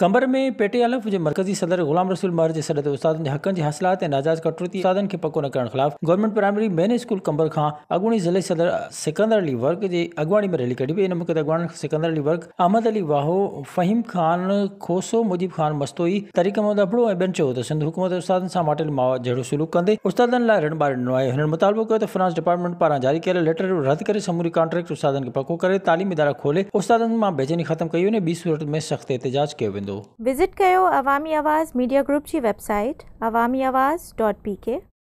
कंबर में पेटे अलफ़ के मर्कज़ी सदर गुलाम रसूल मर्ज के ते उस्ताद के हक़नि के हासिलत ऐं कटौती उस्तादनि के पको न कर ख़िलाफ़ गवर्नमेंट प्राइमरी मेन स्कूल कंबर का अगुणी ज़िले सदर सिकंदर अली वर्ग के अगुवाणी में रैली कड़ी वई इन मौक़े अगुवाण सिकंदर अली वर्ग अहमद अली वाहो फ़हीम ख़ान खोसो मुजीब ख़ान मस्तोई तरीक़ मोहम्मद अबड़ो ऐं ॿियनि सिंध हुकूमत उस्ताद से माटल माओ जड़ो सलूक कंदे उस्ताद लाइ रिण ॿार ॾिनो आहे मुतालबो कयो त फिनांस डिपार्टमेंट पारा जारी कर लेटर रद्द कर समूरी कॉन्ट्रैक्ट उस्तादनि के पको कर तालीम इदारा खोले उस्तादन में बेचैनी खत्म कई उन्हें बी सूरत में सख़्त एहतजाज किया विज़िट कयो अवामी आवाज़ मीडिया ग्रुप जी website Awami Awaz dot P के